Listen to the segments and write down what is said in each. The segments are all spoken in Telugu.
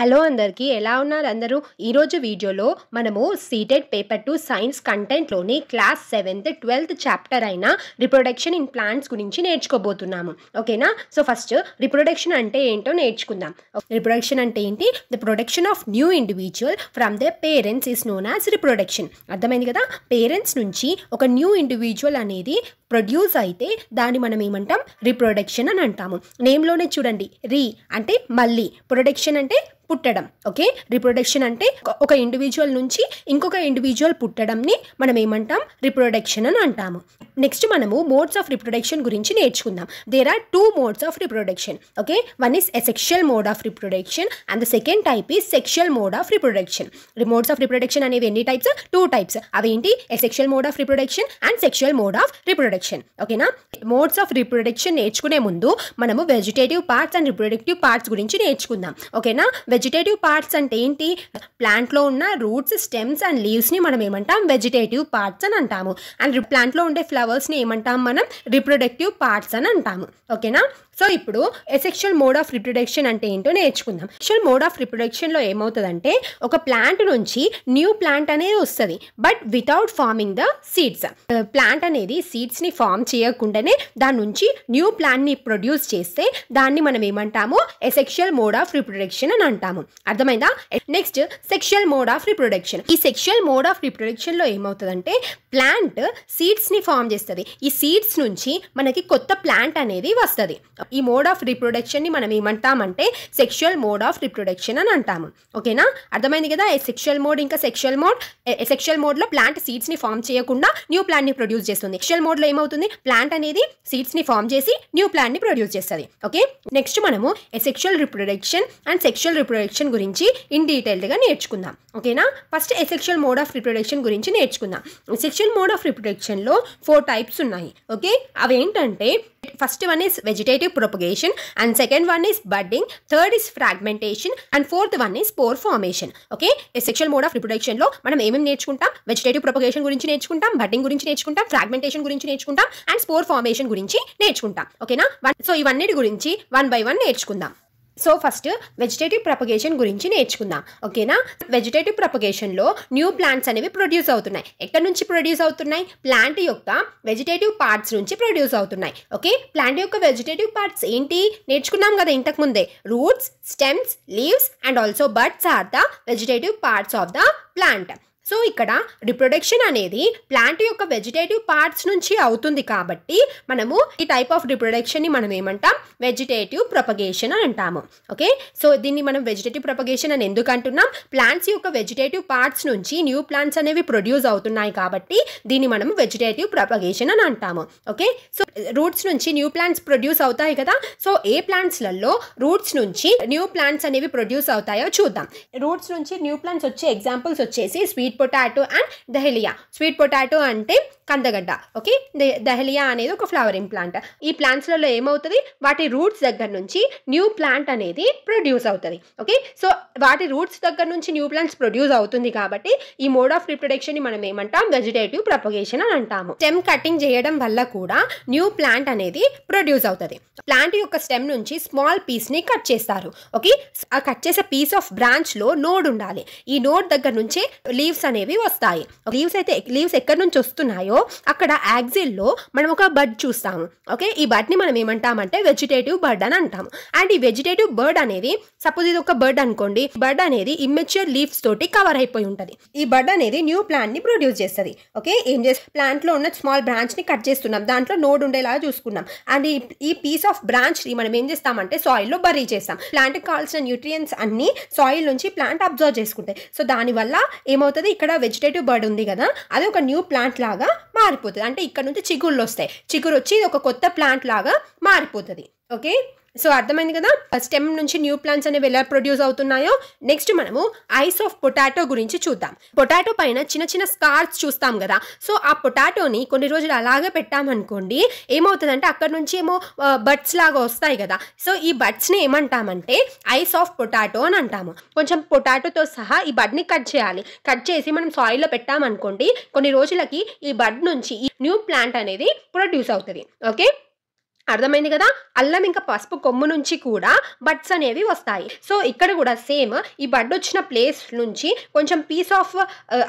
హలో అందరికీ ఎలా ఉన్నారు అందరూ ఈరోజు వీడియోలో మనము సీటెడ్ పేపర్ టు సైన్స్ కంటెంట్లోని క్లాస్ సెవెంత్ ట్వెల్త్ చాప్టర్ అయిన రిప్రొడక్షన్ ఇన్ ప్లాంట్స్ గురించి నేర్చుకోబోతున్నాము ఓకేనా సో ఫస్ట్ రిప్రొడక్షన్ అంటే ఏంటో నేర్చుకుందాం రిప్రొడక్షన్ అంటే ఏంటి the production of new individual from the parents is known as reproduction అర్థమైంది కదా పేరెంట్స్ నుంచి ఒక న్యూ ఇండివిజువల్ అనేది ప్రొడ్యూస్ అయితే దాన్ని మనం ఏమంటాం రిప్రొడక్షన్ అని అంటాము నేమ్లోనే చూడండి రీ అంటే మళ్ళీ ప్రొడక్షన్ అంటే పుట్టడం ఓకే రిప్రొడక్షన్ అంటే ఒక ఇండివిజువల్ నుంచి ఇంకొక ఇండివిజువల్ పుట్టడంని మనం ఏమంటాం రిప్రొడక్షన్ అని అంటాము నెక్స్ట్ మనము మోడ్స్ ఆఫ్ రిప్రొడక్షన్ గురించి నేర్చుకుందాం there are two modes of reproduction okay one is asexual mode of reproduction and the second type is sexual mode of reproduction modes of reproduction అనేవి ఎన్ని టైప్స్ టూ టైప్స్ అవేంటి asexual mode of reproduction and sexual mode of reproduction ఓకేనా మోడ్స్ ఆఫ్ రిప్రొడక్షన్ నేర్చుకునే ముందు మనము vegetative parts and reproductive parts గురించి నేర్చుకుందాం ఓకేనా వెజిటేటివ్ పార్ట్స్ అంటే ఏంటి ప్లాంట్లో ఉన్న రూట్స్ స్టెమ్స్ అండ్ లీవ్స్ని మనం ఏమంటాం వెజిటేటివ్ పార్ట్స్ అని అంటాము అండ్ ప్లాంట్లో ఉండే ఫ్లవర్ ఫ్లవర్స్ని ఏమంటాం మనం రిప్రొడక్టివ్ పార్ట్స్ అని అంటాము ఓకేనా సో ఇప్పుడు ఎసెక్షువల్ మోడ్ ఆఫ్ రిప్రొడక్షన్ అంటే ఏంటో నేర్చుకుందాం ఎసెక్షువల్ మోడ్ ఆఫ్ లో ఏమవుతుందంటే ఒక ప్లాంట్ నుంచి న్యూ ప్లాంట్ అనేది వస్తుంది but without forming the seeds plant అనేది సీడ్స్ని ఫామ్ చేయకుండానే దాని నుంచి న్యూ ప్లాంట్ని ప్రొడ్యూస్ చేస్తే దాన్ని మనం ఏమంటాము ఎసెక్షువల్ మోడ్ ఆఫ్ రిప్రొడక్షన్ అని అంటాము అర్థమైందా next sexual mode of reproduction ఈ సెక్షువల్ మోడ్ ఆఫ్ లో ఏమవుతుందంటే ప్లాంట్ సీడ్స్ని ఫామ్ చేస్తుంది ఈ సీడ్స్ నుంచి మనకి కొత్త ప్లాంట్ అనేది వస్తుంది ఈ మోడ్ ఆఫ్ రిప్రొడక్షన్ని మనం ఏమంటామంటే సెక్షువల్ మోడ్ ఆఫ్ రీప్రొడక్షన్ అని అంటాము ఓకేనా అర్థమైంది కదా సెక్షువల్ మోడ్ ఇంకా సెక్షువల్ మోడ్ సెక్షువల్ మోడ్లో ప్లాంట్ సీడ్స్ని ఫామ్ చేయకుండా న్యూ ప్లాంట్ని ప్రొడ్యూస్ చేస్తుంది సెక్షువల్ మోడ్లో ఏమవుతుంది ప్లాంట్ అనేది సీడ్స్ని ఫామ్ చేసి న్యూ ప్లాంట్ని ప్రొడ్యూస్ చేస్తుంది ఓకే నెక్స్ట్ మనము sexual reproduction and sexual reproduction గురించి ఇన్ డీటెయిల్డ్గా నేర్చుకుందాం ఓకేనా first asexual mode of reproduction గురించి నేర్చుకుందాం సెక్షువల్ మోడ్ ఆఫ్ రిప్రొడక్షన్లో ఫోర్ టైప్స్ ఉన్నాయి ఓకే అవి ఏంటంటే first one is vegetative propagation and second one is budding third is fragmentation and fourth one is spore formation okay sexual mode of లో మనం ఏమేమి నేర్చుకుంటాం వెజిటేటివ్ ప్రొపగేషన్ గురించి నేర్చుకుంటాం బడ్డింగ్ గురించి నేర్చుకుంటాం ఫ్రాగ్మెంటేషన్ గురించి నేర్చుకుంటాం అండ్ స్పోర్ ఫార్మేషన్ గురించి నేర్చుకుంటాం ఓకేనా సో ఇవన్నీ గురించి వన్ బై వన్ నేర్చుకుందాం సో ఫస్ట్ వెజిటేటివ్ ప్రపగేషన్ గురించి నేర్చుకుందాం ఓకేనా వెజిటేటివ్ ప్రపగేషన్లో న్యూ ప్లాంట్స్ అనేవి ప్రొడ్యూస్ అవుతున్నాయి ఎక్కడి నుంచి ప్రొడ్యూస్ అవుతున్నాయి ప్లాంట్ యొక్క వెజిటేటివ్ పార్ట్స్ నుంచి ప్రొడ్యూస్ అవుతున్నాయి ఓకే ప్లాంట్ యొక్క వెజిటేటివ్ పార్ట్స్ ఏంటి నేర్చుకున్నాం కదా ఇంతకుముందే roots stems leaves and also buds are the vegetative parts of the plant so ఇక్కడ రిప్రొడక్షన్ అనేది ప్లాంట్ యొక్క వెజిటేటివ్ పార్ట్స్ నుంచి అవుతుంది కాబట్టి మనము ఈ టైప్ ఆఫ్ రిప్రొడక్షన్ ని మనం ఏమంటాం వెజిటేటివ్ ప్రొపగేషన్ అని అంటాము ఓకే సో దీన్ని మనం వెజిటేటివ్ ప్రొపగేషన్ అని ఎందుకు అంటున్నాం ప్లాంట్స్ యొక్క వెజిటేటివ్ పార్ట్స్ నుంచి న్యూ ప్లాంట్స్ అనేవి ప్రొడ్యూస్ అవుతున్నాయి కాబట్టి దీన్ని మనం వెజిటేటివ్ ప్రొపగేషన్ అని అంటాము ఓకే సో రూట్స్ నుంచి న్యూ ప్లాంట్స్ ప్రొడ్యూస్ అవుతాయి కదా సో ఏ ప్లాంట్స్లలో రూట్స్ నుంచి న్యూ ప్లాంట్స్ అనేవి ప్రొడ్యూస్ అవుతాయో చూద్దాం రూట్స్ నుంచి న్యూ ప్లాంట్స్ వచ్చే ఎగ్జాంపుల్స్ వచ్చేసి sweet potato and dahlia sweet potato అంటే కందగడ్డ ఓకే దహలియా అనేది ఒక ఫ్లవరింగ్ ప్లాంట్ ఈ ప్లాంట్స్లలో ఏమవుతుంది వాటి రూట్స్ దగ్గర నుంచి న్యూ ప్లాంట్ అనేది ప్రొడ్యూస్ అవుతుంది ఓకే సో వాటి రూట్స్ దగ్గర నుంచి న్యూ ప్లాంట్స్ ప్రొడ్యూస్ అవుతుంది కాబట్టి ఈ మోడ్ ఆఫ్ రిప్రొడక్షన్ని మనం ఏమంటాం వెజిటేటివ్ ప్రొపగేషన్ అని అంటాము స్టెమ్ కటింగ్ చేయడం వల్ల కూడా న్యూ న్యూ ప్లాంట్ అనేది ప్రొడ్యూస్ అవుతుంది ప్లాంట్ యొక్క స్టెమ్ నుంచి స్మాల్ పీస్ని కట్ చేస్తారు ఓకే ఆ కట్ చేసే పీస్ ఆఫ్ బ్రాంచ్లో నోడ్ ఉండాలి ఈ నోడ్ దగ్గర నుంచే లీవ్స్ అనేవి వస్తాయి లీవ్స్ అయితే లీవ్స్ ఎక్కడి నుంచి వస్తున్నాయో అక్కడ యాక్సిల్లో మనం ఒక బర్డ్ చూస్తాము ఓకే ఈ బర్డ్ని మనం ఏమంటామంటే వెజిటేటివ్ బర్డ్ అని అంటాము అండ్ ఈ వెజిటేటివ్ బర్డ్ అనేది సపోజ్ ఇది ఒక బర్డ్ అనుకోండి బర్డ్ అనేది ఇమ్మెచ్యూర్ లీవ్స్ తోటి కవర్ అయిపోయి ఉంటుంది ఈ బర్డ్ అనేది న్యూ ప్లాంట్ని ప్రొడ్యూస్ చేస్తుంది ఓకే ఏం ప్లాంట్ ప్లాంట్లో ఉన్న స్మాల్ బ్రాంచ్ని కట్ చేస్తున్నాం దాంట్లో నోడ్ ఉండేలా చూసుకున్నాం అండ్ ఈ పీస్ ఆఫ్ ని మనం ఏం చేస్తామంటే సాయిల్లో బరీ చేస్తాం ప్లాంట్కి కావాల్సిన న్యూట్రియన్స్ అన్ని సాయిల్ నుంచి ప్లాంట్ అబ్జర్వ్ చేసుకుంటాయి సో దానివల్ల ఏమవుతుంది ఇక్కడ వెజిటేటివ్ బర్డ్ ఉంది కదా అది ఒక న్యూ ప్లాంట్ లాగా మారిపోతుంది అంటే ఇక్కడ నుంచి చిగుళ్ళు వస్తాయి చిగురు వచ్చి ఇది ఒక కొత్త ప్లాంట్ లాగా మారిపోతుంది ఓకే సో అర్థమైంది కదా స్టెమ్ నుంచి న్యూ ప్లాంట్స్ అనేవి ఎలా ప్రొడ్యూస్ అవుతున్నాయో నెక్స్ట్ మనము ఐస్ ఆఫ్ పొటాటో గురించి చూద్దాం పొటాటో పైన చిన్న చిన్న స్కార్స్ చూస్తాం కదా సో ఆ పొటాటోని కొన్ని రోజులు అలాగే పెట్టామనుకోండి ఏమవుతుందంటే అక్కడ నుంచి ఏమో బడ్స్ లాగా వస్తాయి కదా సో ఈ బడ్స్ని ఏమంటామంటే ఐస్ ఆఫ్ పొటాటో అని అంటాము కొంచెం పొటాటోతో సహా ఈ బడ్ని కట్ చేయాలి కట్ చేసి మనం సాయిల్లో పెట్టామనుకోండి కొన్ని రోజులకి ఈ బడ్ నుంచి ఈ న్యూ ప్లాంట్ అనేది ప్రొడ్యూస్ అవుతుంది ఓకే అర్థమైంది కదా అల్లం ఇంకా పసుపు కొమ్ము నుంచి కూడా బడ్స్ అనేవి వస్తాయి సో ఇక్కడ కూడా సేమ్ ఈ బడ్ వచ్చిన ప్లేస్ నుంచి కొంచెం పీస్ ఆఫ్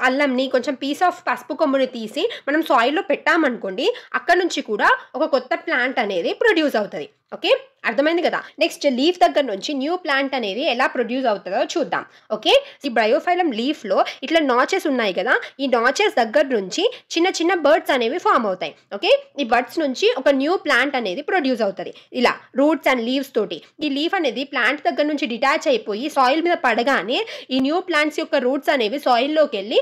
అల్లంని కొంచెం పీస్ ఆఫ్ పసుపు కొమ్ముని తీసి మనం సాయిల్లో పెట్టామనుకోండి అక్కడ నుంచి కూడా ఒక కొత్త ప్లాంట్ అనేది ప్రొడ్యూస్ అవుతుంది ఓకే అర్థమైంది కదా నెక్స్ట్ లీఫ్ దగ్గర నుంచి న్యూ ప్లాంట్ అనేది ఎలా ప్రొడ్యూస్ అవుతుందో చూద్దాం ఓకే ఈ బ్రయోఫైలం లీఫ్లో ఇట్లా నాచెస్ ఉన్నాయి కదా ఈ నాచెస్ దగ్గర నుంచి చిన్న చిన్న బర్డ్స్ అనేవి ఫామ్ అవుతాయి ఓకే ఈ బర్డ్స్ నుంచి ఒక న్యూ ప్లాంట్ అనేది ప్రొడ్యూస్ అవుతుంది ఇలా రూట్స్ అండ్ లీవ్స్ తోటి ఈ లీఫ్ అనేది ప్లాంట్ దగ్గర నుంచి డిటాచ్ అయిపోయి సాయిల్ మీద పడగానే ఈ న్యూ ప్లాంట్స్ యొక్క రూట్స్ అనేవి సాయిల్లోకి వెళ్ళి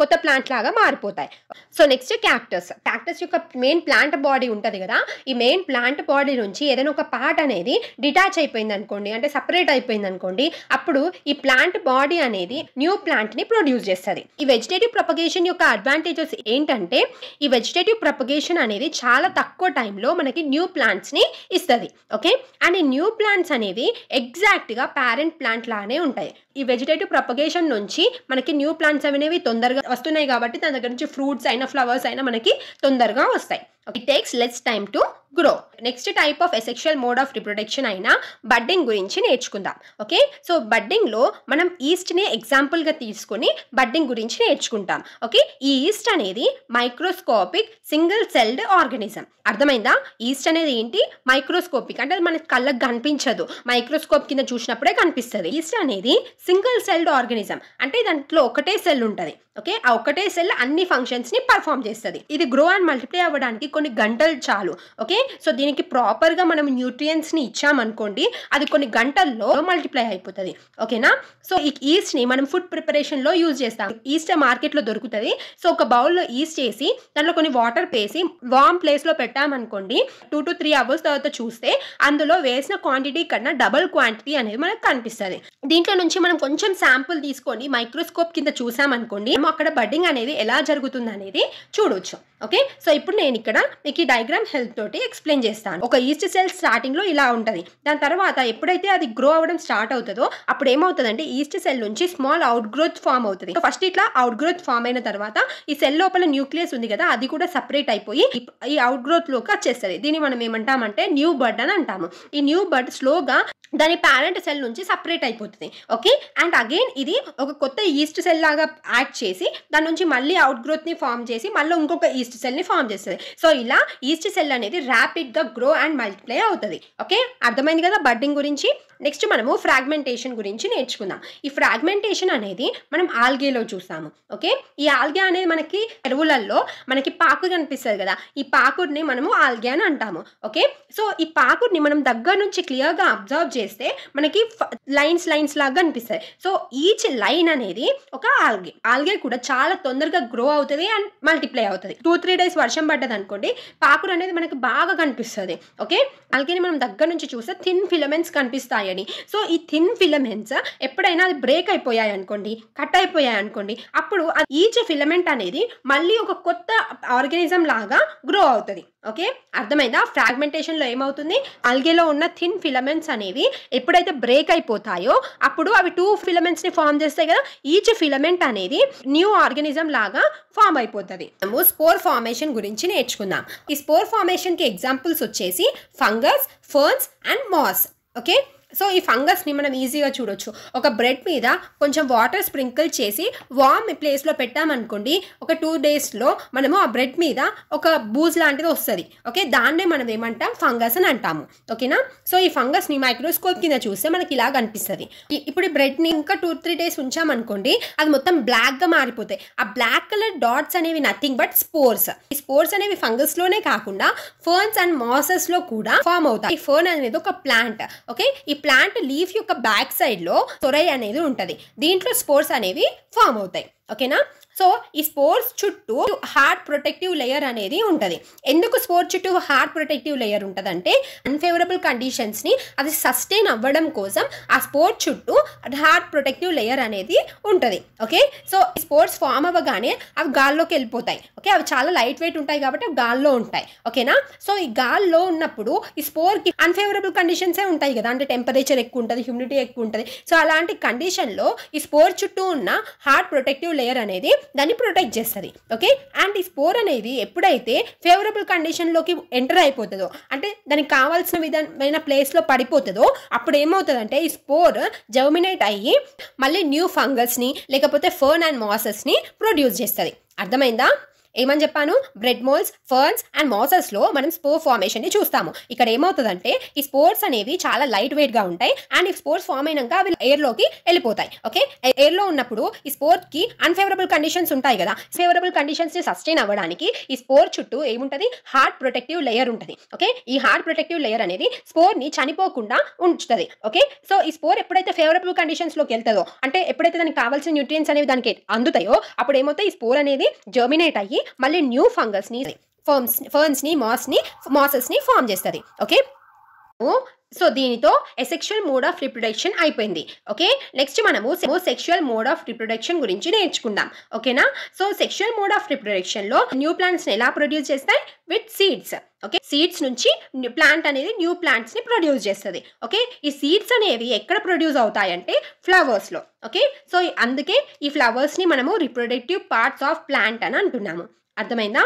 కొత్త ప్లాంట్ లాగా మారిపోతాయి సో నెక్స్ట్ క్యాక్టస్ క్యాక్టస్ యొక్క మెయిన్ ప్లాంట్ బాడీ ఉంటుంది కదా ఈ మెయిన్ ప్లాంట్ బాడీ నుంచి ఏదైనా ఒక పార్ట్ అనేది డిటాచ్ అయిపోయింది అనుకోండి అంటే సపరేట్ అయిపోయింది అనుకోండి అప్పుడు ఈ ప్లాంట్ బాడీ అనేది న్యూ ప్లాంట్ని ప్రొడ్యూస్ చేస్తుంది ఈ వెజిటేటివ్ ప్రొపగేషన్ యొక్క అడ్వాంటేజెస్ ఏంటంటే ఈ వెజిటేటివ్ ప్రొపగేషన్ అనేది చాలా తక్కువ టైంలో మనకి న్యూ ప్లాంట్స్ని ఇస్తుంది ఓకే అండ్ ఈ న్యూ ప్లాంట్స్ అనేవి ఎగ్జాక్ట్గా పేరెంట్ ప్లాంట్ లానే ఉంటాయి ఈ వెజిటేటివ్ ప్రపగేషన్ నుంచి మనకి న్యూ ప్లాంట్స్ అనేవి తొందరగా వస్తున్నాయి కాబట్టి దాని దగ్గర నుంచి ఫ్రూట్స్ అయినా ఫ్లవర్స్ అయినా మనకి తొందరగా వస్తాయి it takes less time to grow next type of asexual mode of reproduction అయిన బడ్డింగ్ గురించి నేర్చుకుందాం ఓకే సో బడ్డింగ్లో మనం ఈస్ట్ని ఎగ్జాంపుల్గా తీసుకొని బడ్డింగ్ గురించి నేర్చుకుంటాం ఓకే ఈ ఈస్ట్ అనేది మైక్రోస్కోపిక్ సింగిల్ సెల్డ్ ఆర్గనిజం అర్థమైందా ఈస్ట్ అనేది ఏంటి మైక్రోస్కోపిక్ అంటే మన కళ్ళకు కనిపించదు మైక్రోస్కోప్ కింద చూసినప్పుడే కనిపిస్తుంది ఈస్ట్ అనేది సింగిల్ సెల్డ్ ఆర్గనిజం అంటే దాంట్లో ఒకటే సెల్ ఉంటుంది ఓకే ఆ ఒకటే సెల్ అన్ని ఫంక్షన్స్ని పర్ఫామ్ చేస్తుంది ఇది గ్రో అండ్ మల్టిప్లై అవ్వడానికి కొన్ని గంటలు చాలు ఓకే సో దీనికి ప్రాపర్గా మనం న్యూట్రియన్స్ని ఇచ్చామనుకోండి అది కొన్ని గంటల్లో మల్టిప్లై అయిపోతుంది ఓకేనా సో ఈ ఈస్ట్ని మనం ఫుడ్ ప్రిపరేషన్లో యూజ్ చేస్తాం ఈస్ట్ మార్కెట్లో దొరుకుతుంది సో ఒక బౌల్లో ఈస్ట్ చేసి దాంట్లో కొన్ని వాటర్ పేసి వామ్ ప్లేస్లో పెట్టామనుకోండి టూ టు త్రీ అవర్స్ తర్వాత చూస్తే అందులో వేసిన క్వాంటిటీ కన్నా డబల్ క్వాంటిటీ అనేది మనకు కనిపిస్తుంది దీంట్లో నుంచి మనం కొంచెం శాంపుల్ తీసుకొని మైక్రోస్కోప్ కింద చూసామనుకోండి అక్కడ బడ్డింగ్ అనేది ఎలా జరుగుతుంది అనేది చూడొచ్చు ఓకే సో ఇప్పుడు నేను ఇక్కడ మీకు ఈ డయాగ్రామ్ హెల్త్ తోటి ఎక్స్ప్లెయిన్ చేస్తాను ఒక ఈస్ట్ సెల్ స్టార్టింగ్లో ఇలా ఉంటుంది దాని తర్వాత ఎప్పుడైతే అది గ్రో అవ్వడం స్టార్ట్ అవుతుందో అప్పుడు ఏమవుతుందంటే ఈస్ట్ సెల్ నుంచి స్మాల్ అవుట్ గ్రోత్ ఫామ్ అవుతుంది ఫస్ట్ ఇట్లా అవుట్ గ్రోత్ ఫామ్ అయిన తర్వాత ఈ సెల్ లోపల న్యూక్లియస్ ఉంది కదా అది కూడా సపరేట్ అయిపోయి ఈ అవుట్ గ్రోత్ లోకి వచ్చేస్తుంది దీన్ని మనం ఏమంటామంటే న్యూ బర్డ్ అని అంటాము ఈ న్యూ బర్డ్ స్లోగా దాని పేరెంట్ సెల్ నుంచి సపరేట్ అయిపోతుంది ఓకే అండ్ అగైన్ ఇది ఒక కొత్త ఈస్ట్ సెల్ లాగా యాక్ట్ చేసి దాని నుంచి మళ్ళీ అవుట్ గ్రోత్ని ఫామ్ చేసి మళ్ళీ ఇంకొక ఈస్ట్ సెల్ని ఫామ్ చేస్తుంది సో ఇలా ఈస్ట్ సెల్ అనేది ర్యాపిడ్గా గ్రో అండ్ మల్టిప్లై అవుతుంది ఓకే అర్థమైంది కదా బడ్డింగ్ గురించి నెక్స్ట్ మనము ఫ్రాగ్మెంటేషన్ గురించి నేర్చుకుందాం ఈ ఫ్రాగ్మెంటేషన్ అనేది మనం ఆల్గేలో చూసాము ఓకే ఈ ఆల్గే అనేది మనకి ఎరువులలో మనకి పాకు కనిపిస్తుంది కదా ఈ పాకుడిని మనము ఆల్గే అని అంటాము ఓకే సో ఈ పాకుడిని మనం దగ్గర నుంచి క్లియర్గా అబ్జర్వ్ చేస్తే మనకి లైన్స్ లైన్స్ లాగా అనిపిస్తాయి సో ఈచ్ లైన్ అనేది ఒక ఆల్గే ఆల్గే కూడా చాలా తొందరగా గ్రో అవుతుంది అండ్ మల్టిప్లై అవుతుంది టూ త్రీ డేస్ వర్షం పడ్డది అనుకోండి పాకుడు అనేది మనకి బాగా కనిపిస్తుంది ఓకే ఆల్గేని మనం దగ్గర నుంచి చూస్తే థిన్ ఫిలమెంట్స్ కనిపిస్తాయని సో ఈ థిన్ ఫిలమెంట్స్ ఎప్పుడైనా అది బ్రేక్ అయిపోయాయి అనుకోండి కట్ అయిపోయాయి అనుకోండి అప్పుడు ఈచ్ ఫిలమెంట్ అనేది మళ్ళీ ఒక కొత్త ఆర్గానిజం లాగా గ్రో అవుతుంది ఓకే అర్థమైందా ఫ్రాగ్మెంటేషన్లో ఏమవుతుంది అల్గేలో ఉన్న థిన్ ఫిలమెంట్స్ అనేవి ఎప్పుడైతే బ్రేక్ అయిపోతాయో అప్పుడు అవి టూ ఫిలమెంట్స్ని ఫామ్ చేస్తాయి కదా ఈచ్ ఫిలమెంట్ అనేది న్యూ ఆర్గనిజం లాగా ఫామ్ అయిపోతుంది మనము స్పోర్ ఫార్మేషన్ గురించి నేర్చుకుందాం ఈ స్పోర్ ఫార్మేషన్కి ఎగ్జాంపుల్స్ వచ్చేసి fungus ferns and moss okay so ఈ ఫంగస్ని మనం ఈజీగా చూడొచ్చు ఒక బ్రెడ్ మీద కొంచెం వాటర్ స్ప్రింకిల్ చేసి వామ్ ప్లేస్లో పెట్టామనుకోండి ఒక టూ డేస్లో మనము ఆ బ్రెడ్ మీద ఒక బూజ్ లాంటిది వస్తుంది ఓకే దాన్నే మనం ఏమంటాం ఫంగస్ అని అంటాము ఓకేనా సో ఈ ఫంగస్ని మైక్రోస్కోప్ కింద చూస్తే మనకి ఇలా కనిపిస్తుంది ఇప్పుడు ఈ బ్రెడ్ని ఇంకా టూ త్రీ డేస్ ఉంచామనుకోండి అది మొత్తం బ్లాక్గా మారిపోతాయి ఆ బ్లాక్ కలర్ డాట్స్ అనేవి నథింగ్ బట్ స్పోర్స్ ఈ స్పోర్స్ అనేవి ఫంగస్లోనే కాకుండా ఫర్న్స్ అండ్ మాసెస్లో కూడా ఫామ్ అవుతాయి ఈ ఫర్న్ అనేది ఒక ప్లాంట్ ఓకే ఈ ప్లాంట్ లీఫ్ యొక్క బ్యాక్ సైడ్లో సొరై అనేది ఉంటుంది దీంట్లో స్పోర్స్ అనేవి ఫామ్ అవుతాయి ఓకేనా సో ఈ స్పోర్స్ చుట్టూ హార్ట్ ప్రొటెక్టివ్ లేయర్ అనేది ఉంటుంది ఎందుకు స్పోర్ట్స్ చుట్టూ హార్ట్ ప్రొటెక్టివ్ లేయర్ అంటే అన్ఫేవరబుల్ కండిషన్స్ని అది సస్టైన్ అవ్వడం కోసం ఆ స్పోర్ట్స్ చుట్టూ హార్ట్ ప్రొటెక్టివ్ లేయర్ అనేది ఉంటుంది ఓకే సో స్పోర్ట్స్ ఫామ్ అవ్వగానే అవి గాల్లోకి వెళ్ళిపోతాయి ఓకే అవి చాలా లైట్ వెయిట్ ఉంటాయి కాబట్టి అవి గాల్లో ఉంటాయి ఓకేనా సో ఈ గాల్లో ఉన్నప్పుడు ఈ స్పోర్కి అన్ఫేవరబుల్ కండిషన్సే ఉంటాయి కదా అంటే టెంపరేచర్ ఎక్కువ ఉంటుంది హ్యూమిడిటీ ఎక్కువ ఉంటుంది సో అలాంటి కండిషన్లో ఈ స్పోర్ట్స్ చుట్టూ ఉన్న హార్ట్ ప్రొటెక్టివ్ లేయర్ అనేది దాన్ని ప్రొటెక్ట్ చేస్తుంది ఓకే అండ్ ఈ స్పోర్ అనేది ఎప్పుడైతే ఫేవరబుల్ కండిషన్లోకి ఎంటర్ అయిపోతుందో అంటే దానికి కావాల్సిన విధమైన ప్లేస్లో పడిపోతుందో అప్పుడు ఏమవుతుందంటే ఈ స్పోర్ జర్మినేట్ అయ్యి మళ్ళీ న్యూ ఫంగస్ని లేకపోతే ఫర్న్ అండ్ మాసెస్ని ప్రొడ్యూస్ చేస్తుంది అర్థమైందా ఏమని చెప్పాను బ్రెడ్ మోల్స్ ఫర్న్స్ అండ్ మాసెస్లో మనం స్పోర్ ఫార్మేషన్ని చూస్తాము ఇక్కడ ఏమవుతుందంటే ఈ స్పోర్ట్స్ అనేవి చాలా లైట్ వెయిట్గా ఉంటాయి అండ్ ఈ స్పోర్ట్స్ ఫామ్ అయినాక అవి ఎయిర్లోకి వెళ్ళిపోతాయి ఓకే ఎయిర్లో ఉన్నప్పుడు ఈ స్పోర్ట్కి అన్ఫేవరబుల్ కండిషన్స్ ఉంటాయి కదా ఫేవరబుల్ కండిషన్స్ని సస్టైన్ అవ్వడానికి ఈ స్పోర్ట్ చుట్టూ ఏముంటుంది హార్ట్ ప్రొటెక్టివ్ లేయర్ ఉంటుంది ఓకే ఈ హార్ట్ ప్రొటెక్టివ్ లేయర్ అనేది స్పోర్ని చనిపోకుండా ఉంచుతుంది ఓకే సో ఈ స్పోర్ ఎప్పుడైతే ఫేవరబుల్ కండిషన్స్లోకి వెళ్తుందో అంటే ఎప్పుడైతే దానికి కావాల్సిన న్యూట్రియన్స్ అనేవి దానికి అందుతాయో అప్పుడు ఏమవుతాయి ఈ స్పోర్ అనేది జర్మినేట్ అయ్యి మళ్ళీ న్యూ ఫంగస్ని ఫర్మ్స్ ఫర్న్స్ని మాస్ని మాసెస్ని ఫామ్ చేస్తుంది ఓకే సో దీనితో ఎసెక్షువల్ మోడ్ ఆఫ్ రిప్రొడక్షన్ అయిపోయింది ఓకే నెక్స్ట్ మనము సెక్షువల్ మోడ్ ఆఫ్ రిప్రొడక్షన్ గురించి నేర్చుకుందాం ఓకేనా సో సెక్షువల్ మోడ్ ఆఫ్ లో న్యూ ప్లాంట్స్ని ఎలా ప్రొడ్యూస్ చేస్తాయి విత్ సీడ్స్ ఓకే సీడ్స్ నుంచి ప్లాంట్ అనేది న్యూ ప్లాంట్స్ని ప్రొడ్యూస్ చేస్తుంది ఓకే ఈ సీడ్స్ అనేవి ఎక్కడ ప్రొడ్యూస్ అవుతాయంటే ఫ్లవర్స్లో ఓకే సో అందుకే ఈ ఫ్లవర్స్ని మనము రిప్రొడక్టివ్ పార్ట్స్ ఆఫ్ ప్లాంట్ అని అంటున్నాము అర్థమైందా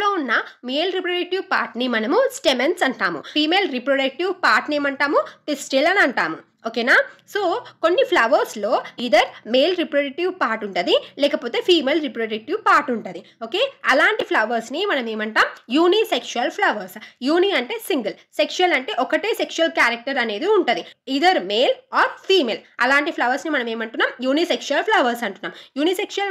లో ఉన్న మేల్ రిప్రొడక్టివ్ పార్ట్ని మనము స్టెమెన్స్ అంటాము ఫీమేల్ రిప్రొడక్టివ్ పార్ట్ని ఏమంటాము పిస్టిల్ అని అంటాము ఓకేనా సో కొన్ని ఫ్లవర్స్లో ఇదర్ మేల్ రిప్రొడక్టివ్ పార్ట్ ఉంటుంది లేకపోతే ఫీమేల్ రిప్రొడక్టివ్ పార్ట్ ఉంటుంది ఓకే అలాంటి ఫ్లవర్స్ని మనం ఏమంటాం యూనిసెక్షువల్ ఫ్లవర్స్ యూని అంటే సింగిల్ సెక్షువల్ అంటే ఒకటే సెక్షువల్ క్యారెక్టర్ అనేది ఉంటుంది ఇదర్ మేల్ ఆర్ ఫీమేల్ అలాంటి ఫ్లవర్స్ని మనం ఏమంటున్నాం యూనిసెక్షువల్ ఫ్లవర్స్ అంటున్నాం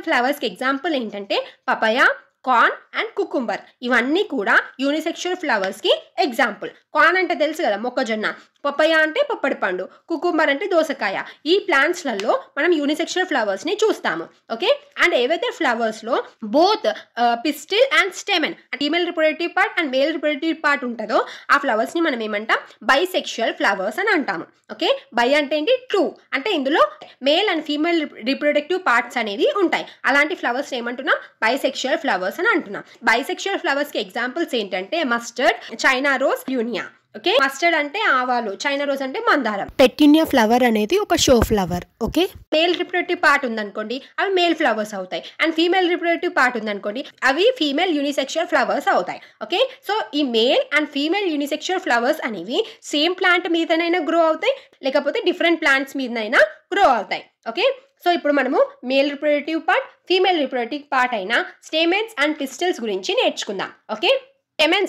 ఫ్లవర్స్ కి ఎగ్జాంపుల్ ఏంటంటే పపయా కార్న్ అండ్ కుకుంబర్ ఇవన్నీ కూడా యూనిసెక్షువల్ ఫ్లవర్స్కి ఎగ్జాంపుల్ కార్న్ అంటే తెలుసు కదా మొక్కజొన్న పప్పయ్య అంటే పప్పడి పండు కుకుంబర్ అంటే దోసకాయ ఈ ప్లాంట్స్లలో మనం యూనిసెక్షువల్ ఫ్లవర్స్ని చూస్తాము ఓకే అండ్ ఏవైతే ఫ్లవర్స్లో both pistil and stamen female reproductive part and male reproductive part ఉంటుందో ఆ ఫ్లవర్స్ని మనం ఏమంటాం బైసెక్షువల్ ఫ్లవర్స్ అని అంటాము ఓకే బై అంటే ఏంటి ట్రూ అంటే ఇందులో male and female reproductive parts అనేవి ఉంటాయి అలాంటి ఫ్లవర్స్ ఏమంటున్నాం బైసెక్షువల్ ఫ్లవర్స్ అని అంటున్నాం బైసెక్షువల్ ఫ్లవర్స్కి ఎగ్జాంపుల్స్ ఏంటంటే మస్టర్డ్ చైనా రోజ్ యూనియా ఓకే మస్టర్డ్ అంటే ఆవాలు చైనా రోజ్ అంటే మందారం పెట్యునియా ఫ్లవర్ అనేది ఒక show flower okay male reproductive part ఉందనుకోండి అవి మేల్ ఫ్లవర్స్ అవుతాయి అండ్ ఫీమేల్ రిప్రొడక్టివ్ పార్ట్ ఉందనుకోండి అవి ఫీమేల్ యూనిసెక్షువల్ ఫ్లవర్స్ అవుతాయి ఓకే సో ఈ male and female unisexual flowers అనేవి సేమ్ ప్లాంట్ మీదనైనా గ్రో అవుతాయి లేకపోతే డిఫరెంట్ ప్లాంట్స్ మీదనైనా గ్రో అవుతాయి ఓకే సో ఇప్పుడు మనము male reproductive part female reproductive part అయిన స్టేమెంట్స్ అండ్ పిస్టల్స్ గురించి నేర్చుకుందాం ఓకే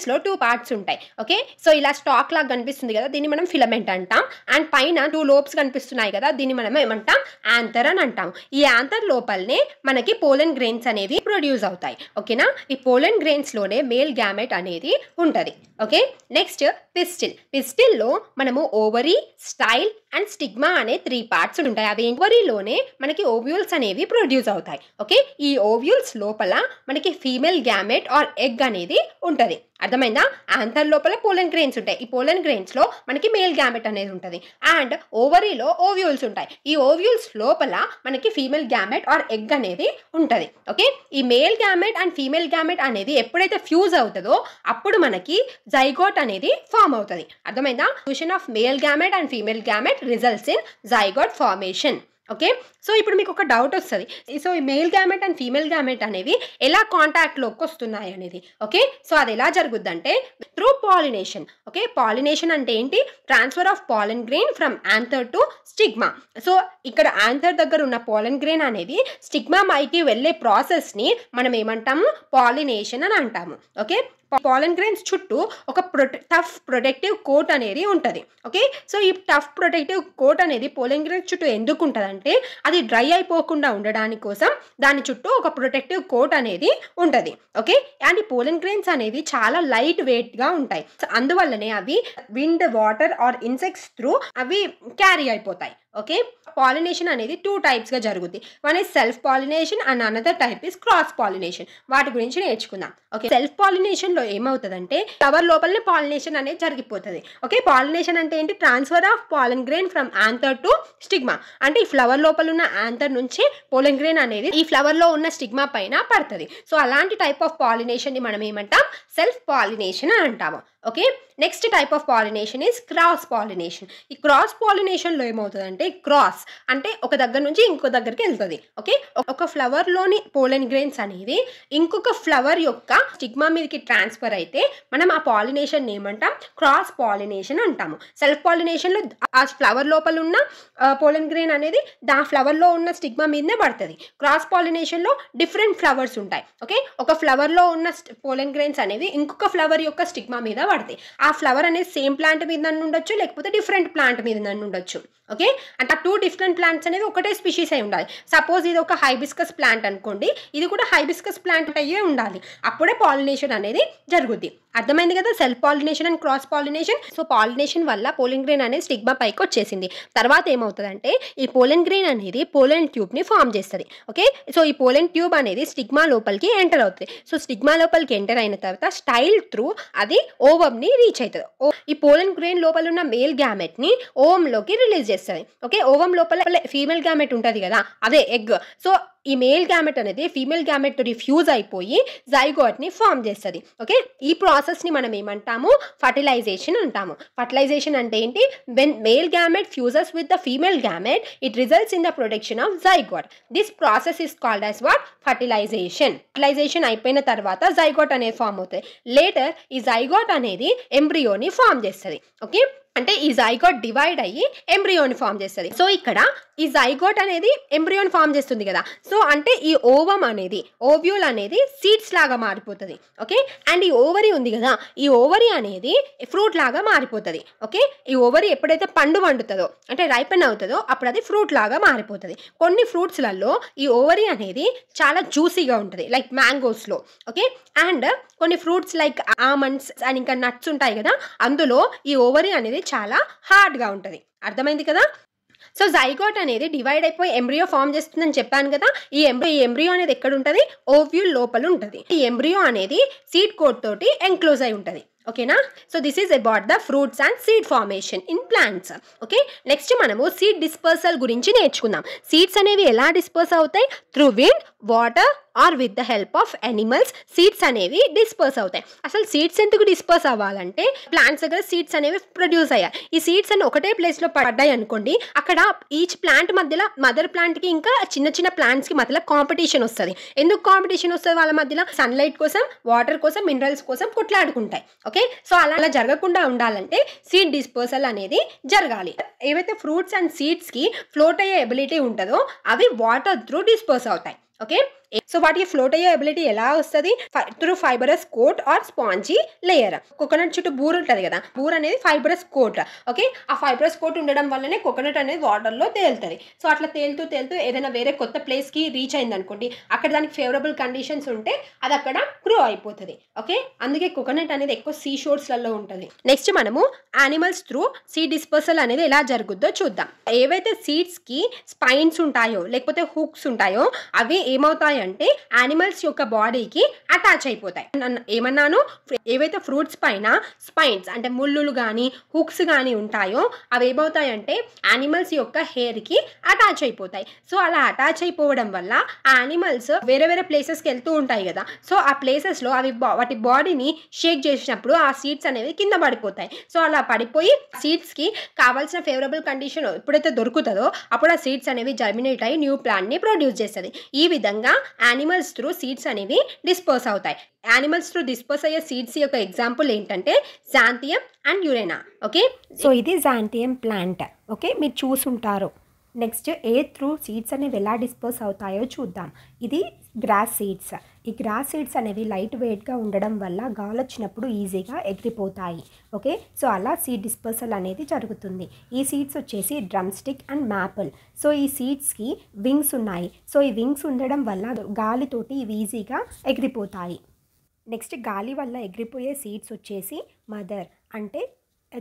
లో టూ పార్ట్స్ ఉంటాయి ఓకే సో ఇలా స్టాక్ లాగా కనిపిస్తుంది కదా దీన్ని మనం ఫిలమెంట్ అంటాం అండ్ పైన టూ లోప్స్ కనిపిస్తున్నాయి కదా దీన్ని మనం ఏమంటాం యాంతర్ అని అంటాం ఈ యాంతర్ లోపలనే మనకి పోలన్ గ్రెయిన్స్ అనేవి ప్రొడ్యూస్ అవుతాయి ఓకేనా ఈ పోలన్ గ్రెయిన్స్లోనే మేల్ గ్యామెట్ అనేది ఉంటుంది ఓకే నెక్స్ట్ పిస్టిల్ పిస్టిల్లో మనము ఓవరీ స్టైల్ అండ్ స్టిగ్మా అనే త్రీ పార్ట్స్ ఉంటాయి అవి ఓవరీలోనే మనకి ఓవ్యూల్స్ అనేవి ప్రొడ్యూస్ అవుతాయి ఓకే ఈ ఓవ్యూల్స్ లోపల మనకి ఫీమేల్ గ్యామెట్ ఆర్ ఎగ్ అనేది ఉంటుంది అర్థమైందా ఆంతర్ లోపల పోలన్ గ్రెయిన్స్ ఉంటాయి ఈ పోలన్ గ్రెయిన్స్లో మనకి మేల్ గ్యామెట్ అనేది ఉంటుంది అండ్ ఓవరీలో ఓవ్యూల్స్ ఉంటాయి ఈ ఓవ్యూల్స్ లోపల మనకి ఫీమేల్ గ్యామెట్ ఆర్ ఎగ్ అనేది ఉంటుంది ఓకే ఈ male gamete and female gamete అనేది ఎప్పుడైతే ఫ్యూజ్ అవుతుందో అప్పుడు మనకి జైగోట్ అనేది ఫామ్ అవుతుంది అర్థమైందా fusion of male gamete and female gamete results in zygote formation okay so ఇప్పుడు మీకు ఒక డౌట్ వస్తుంది సో ఈ male gamete and female gamete అనేవి ఎలా కాంటాక్ట్లోకి వస్తున్నాయి అనేది ఓకే సో అది ఎలా అంటే త్రూ పాలినేషన్ ఓకే పాలినేషన్ అంటే ఏంటి transfer of pollen grain from anther to stigma so ఇక్కడ ఆంథర్ దగ్గర ఉన్న పాలన్ గ్రెయిన్ అనేది స్టిగ్మా మైకి వెళ్ళే ప్రాసెస్ని మనం ఏమంటాము పాలినేషన్ అని అంటాము ఓకే పాలన్ గ్రెయిన్స్ చుట్టూ ఒక ప్రొటె టఫ్ ప్రొటెక్టివ్ కోట్ అనేది ఉంటుంది ఓకే సో ఈ టఫ్ ప్రొటెక్టివ్ కోట్ అనేది పోలన్ గ్రెయిన్స్ చుట్టూ ఎందుకు ఉంటుందంటే అది డ్రై అయిపోకుండా ఉండడానికి కోసం దాని చుట్టూ ఒక ప్రొటెక్టివ్ కోట్ అనేది ఉంటుంది ఓకే అండ్ ఈ పోలన్ గ్రెయిన్స్ అనేవి చాలా లైట్ వెయిట్గా ఉంటాయి సో అందువల్లనే అవి wind water or insects through అవి క్యారీ అయిపోతాయి ఓకే పాలినేషన్ అనేది టూ టైప్స్గా జరుగుతుంది one is self pollination and another type is cross pollination వాటి గురించి నేర్చుకుందాం ఓకే సెల్ఫ్ పాలినేషన్ లో ఏమవుతుందంటే ఫ్లవర్ లోపలనే పాలినేషన్ అనేది జరిగిపోతుంది ఓకే పాలినేషన్ అంటే ఏంటి transfer of pollen grain from anther to stigma అంటే ఈ ఫ్లవర్ లోపల ఉన్న ఆంథర్ నుంచి పోలన్ గ్రెయిన్ అనేది ఈ ఫ్లవర్లో ఉన్న స్టిగ్మా పైన పడుతుంది సో అలాంటి టైప్ ఆఫ్ పాలినేషన్ ని మనం ఏమంటాం సెల్ఫ్ పాలినేషన్ అని అంటాము okay next type of pollination is cross pollination ఈ క్రాస్ పాలినేషన్లో ఏమవుతుందంటే క్రాస్ అంటే ఒక దగ్గర నుంచి ఇంకో దగ్గరికి వెళ్తుంది ఓకే ఒక ఫ్లవర్లోని పోలెన్ గ్రెయిన్స్ అనేది ఇంకొక ఫ్లవర్ యొక్క స్టిగ్మా మీదకి ట్రాన్స్ఫర్ అయితే మనం ఆ పాలినేషన్ ఏమంటాం క్రాస్ పాలినేషన్ అంటాము సెల్ఫ్ పాలినేషన్లో ఆ ఫ్లవర్ లోపల ఉన్న పోలెన్ గ్రెయిన్ అనేది దా ఫ్లవర్లో ఉన్న స్టిగ్మా మీదనే పడుతుంది క్రాస్ పాలినేషన్లో డిఫరెంట్ ఫ్లవర్స్ ఉంటాయి ఓకే ఒక ఫ్లవర్లో ఉన్న పోలెన్ గ్రెయిన్స్ అనేవి ఇంకొక ఫ్లవర్ యొక్క స్టిగ్మా మీద పడతాయి ఆ ఫ్లవర్ అనేది సేమ్ ప్లాంట్ మీద నుండొచ్చు లేకపోతే డిఫరెంట్ ప్లాంట్ మీద నుండొచ్చు ఓకే అంటే టూ డిఫరెంట్ ప్లాంట్స్ అనేవి ఒకటే స్పీషీస్ అయి ఉండాలి సపోజ్ ఇది ఒక హైబిస్కస్ ప్లాంట్ అనుకోండి ఇది కూడా హైబిస్కస్ ప్లాంట్ అయ్యే ఉండాలి అప్పుడే పాలినేషన్ అనేది జరుగుద్ది అర్థమైంది కదా self pollination and cross pollination so pollination వల్ల పోలింగ్ గ్రెయిన్ అనేది స్టిగ్మా పైకి వచ్చేసింది తర్వాత ఏమవుతుందంటే ఈ పోలెన్ గ్రెయిన్ అనేది పోలెన్ ట్యూబ్ని ఫామ్ చేస్తుంది ఓకే సో ఈ పోలెన్ ట్యూబ్ అనేది స్టిగ్మా లోపలికి ఎంటర్ అవుతుంది సో స్టిగ్మా లోపలికి ఎంటర్ అయిన తర్వాత స్టైల్ త్రూ అది ఓవమ్ని రీచ్ అవుతుంది ఈ పోలెన్ గ్రెయిన్ లోపల ఉన్న మేల్ గ్యామెట్ని ఓవమ్లోకి రిలీజ్ చేస్తుంది ఓకే ఓవం లోపల ఫీమేల్ గ్యామెట్ ఉంటుంది కదా అదే ఎగ్ సో ఈ మేల్ గ్యామెట్ అనేది ఫీమేల్ గ్యామెట్తో రిఫ్యూజ్ అయిపోయి జైగోట్ని ఫామ్ చేస్తుంది ఓకే ఈ ప్రాసెస్ని మనం ఏమంటాము ఫర్టిలైజేషన్ అంటాము ఫర్టిలైజేషన్ అంటే ఏంటి when male gamete fuses with the female gamete it results in the production of zygote this process is called as what fertilization fertilization అయిపోయిన తర్వాత జైగోట్ అనేది ఫామ్ అవుతుంది లేటర్ ఈ జైగోట్ అనేది ఎంబ్రియోని ఫామ్ చేస్తుంది ఓకే అంటే ఈ జైగోట్ డివైడ్ అయ్యి ఎంబ్రియోని ఫామ్ చేస్తుంది సో ఇక్కడ ఈ జైగోట్ అనేది ఎంబ్రియోని ఫామ్ చేస్తుంది కదా సో అంటే ఈ ఓవం అనేది ఓవ్యూల్ అనేది సీడ్స్ లాగా మారిపోతుంది ఓకే అండ్ ఈ ఓవరీ ఉంది కదా ఈ ఓవరీ అనేది ఫ్రూట్ లాగా మారిపోతుంది ఓకే ఈ ఓవరీ ఎప్పుడైతే పండు వండుతుందో అంటే రైపెన్ అవుతుందో అప్పుడు అది ఫ్రూట్ లాగా మారిపోతుంది కొన్ని ఫ్రూట్స్లలో ఈ ఓవరీ అనేది చాలా జ్యూసీగా ఉంటుంది లైక్ మ్యాంగోస్లో ఓకే అండ్ కొన్ని ఫ్రూట్స్ లైక్ ఆమండ్స్ అండ్ ఇంకా నట్స్ ఉంటాయి కదా అందులో ఈ ఓవరీ అనేది చాలా హార్డ్గా ఉంటుంది అర్థమైంది కదా సో జైగోట్ అనేది డివైడ్ అయిపోయి ఎంబ్రియో ఫామ్ చేస్తుందని చెప్పాను కదా ఈ ఎంబ్రియో ఈ ఎంబ్రియో అనేది ఎక్కడ ఉంటుంది ఓవ్యూల్ లోపల ఉంటుంది ఈ ఎంబ్రియో అనేది సీట్ కోట్ తోటి ఎంక్లోజ్ అయి ఉంటుంది ఓకేనా so this is about the fruits and seed formation in plants okay next మనము సీడ్ డిస్పర్సల్ గురించి నేర్చుకుందాం సీడ్స్ అనేవి ఎలా డిస్పర్స్ అవుతాయి through wind water or with the help of animals seeds అనేవి డిస్పర్స్ అవుతాయి అసలు సీడ్స్ ఎందుకు డిస్పర్స్ అవ్వాలంటే ప్లాంట్స్ దగ్గర సీడ్స్ అనేవి ప్రొడ్యూస్ అయ్యాయి ఈ సీడ్స్ అని ఒకటే ప్లేస్లో పడ్డాయి అనుకోండి అక్కడ ఈచ్ ప్లాంట్ మధ్యలో మదర్ ప్లాంట్కి ఇంకా చిన్న చిన్న ప్లాంట్స్కి మధ్యలో కాంపిటీషన్ వస్తుంది ఎందుకు కాంపిటీషన్ వస్తుంది వాళ్ళ మధ్యలో సన్లైట్ కోసం వాటర్ కోసం మినరల్స్ కోసం కొట్లాడుకుంటాయి ఓకే ఓకే సో అలా అలా జరగకుండా ఉండాలంటే సీడ్ డిస్పోజల్ అనేది జరగాలి ఏవైతే ఫ్రూట్స్ అండ్ సీడ్స్కి ఫ్లోట్ అయ్యే ఎబిలిటీ ఉంటుందో అవి వాటర్ త్రూ డిస్పోజ్ అవుతాయి ఓకే సో వాటికి ఫ్లోట్ అయ్యే అబిలిటీ ఎలా వస్తుంది through fibrous coat or spongy layer coconut చుట్టూ బూర్ ఉంటుంది కదా బూర్ అనేది ఫైబరస్ కోట్ ఓకే ఆ ఫైబరస్ కోట్ ఉండడం వల్లనే కోకోనట్ అనేది వాటర్లో తేలుతుంది సో అట్లా తేలుతూ తేలుతూ ఏదైనా వేరే కొత్త ప్లేస్కి రీచ్ అయింది అనుకోండి అక్కడ దానికి ఫేవరబుల్ కండిషన్స్ ఉంటే అది అక్కడ గ్రో అయిపోతుంది ఓకే అందుకే కోకోనట్ అనేది ఎక్కువ సీ షోర్స్లలో ఉంటుంది నెక్స్ట్ మనము యానిమల్స్ త్రూ సీ డిస్పర్సల్ అనేది ఎలా జరుగుద్దో చూద్దాం ఏవైతే సీడ్స్కి స్పైన్స్ ఉంటాయో లేకపోతే హుక్స్ ఉంటాయో అవి ఏమవుతాయి అంటే యానిమల్స్ యొక్క బాడీకి అటాచ్ అయిపోతాయి ఏమన్నాను ఏవైతే ఫ్రూట్స్ పైన స్పైన్స్ అంటే ముళ్ళులు కానీ హుక్స్ కానీ ఉంటాయో అవి ఏమవుతాయంటే యానిమల్స్ యొక్క హెయిర్కి అటాచ్ అయిపోతాయి సో అలా అటాచ్ అయిపోవడం వల్ల ఆ యానిమల్స్ వేరే వేరే ప్లేసెస్కి వెళ్తూ ఉంటాయి కదా సో ఆ ప్లేసెస్లో అవి వాటి బాడీని షేక్ చేసినప్పుడు ఆ సీడ్స్ అనేవి కింద పడిపోతాయి సో అలా పడిపోయి సీడ్స్కి కావాల్సిన ఫేవరబుల్ కండిషన్ ఎప్పుడైతే దొరుకుతుందో అప్పుడు ఆ సీడ్స్ అనేవి జర్మినేట్ అయ్యి న్యూ ప్లాంట్ని ప్రొడ్యూస్ చేస్తుంది ఈ విధంగా యానిమల్స్ త్రూ సీడ్స్ అనేవి డిస్పోజ్ అవుతాయి యానిమల్స్ త్రూ డిస్పోజ్ అయ్యే సీడ్స్ యొక్క ఎగ్జాంపుల్ ఏంటంటే xanthium and urena okay so ఇది జాంతియం ప్లాంట్ ఓకే మీరు చూసుంటారు నెక్స్ట్ ఏ త్రూ సీడ్స్ అనేవి ఎలా డిస్పోజ్ అవుతాయో చూద్దాం ఇది గ్రాస్ సీడ్స్ ఈ గ్రాస్ సీడ్స్ అనేవి లైట్ వెయిట్గా ఉండడం వల్ల గాలి వచ్చినప్పుడు ఈజీగా ఎగిరిపోతాయి ఓకే సో అలా సీడ్ డిస్పర్సల్ అనేది జరుగుతుంది ఈ సీడ్స్ వచ్చేసి drumstick and maple so ఈ సీడ్స్కి వింగ్స్ ఉన్నాయి సో ఈ వింగ్స్ ఉండడం వల్ల గాలితోటి ఇవి ఈజీగా ఎగిరిపోతాయి నెక్స్ట్ గాలి వల్ల ఎగిరిపోయే సీడ్స్ వచ్చేసి మదర్ అంటే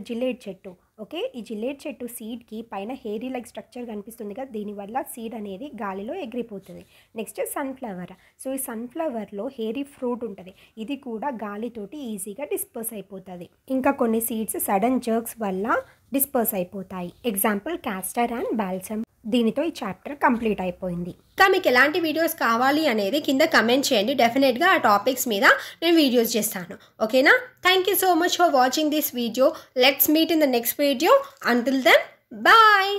జిలేట్ చెట్టు ఓకే ఈ జిల్లేట్ చెట్టు సీడ్కి పైన హెయిరీ లైక్ స్ట్రక్చర్ కనిపిస్తుంది కదా దీనివల్ల సీడ్ అనేది గాలిలో ఎగిరిపోతుంది నెక్స్ట్ సన్ఫ్లవర్ సో ఈ సన్ఫ్లవర్లో హెయిరీ ఫ్రూట్ ఉంటుంది ఇది కూడా గాలితోటి ఈజీగా డిస్పర్స్ అయిపోతుంది ఇంకా కొన్ని సీడ్స్ సడన్ జర్క్స్ వల్ల డిస్పర్స్ అయిపోతాయి ఎగ్జాంపుల్ క్యాస్టర్ అండ్ బాల్సమ్ దీనితో ఈ చాప్టర్ కంప్లీట్ అయిపోయింది ఇంకా మీకు ఎలాంటి వీడియోస్ కావాలి అనేది కింద కమెంట్ చేయండి డెఫినెట్గా ఆ టాపిక్స్ మీద నేను వీడియోస్ చేస్తాను ఓకేనా thank you so much for watching this video let's meet in the next video until then bye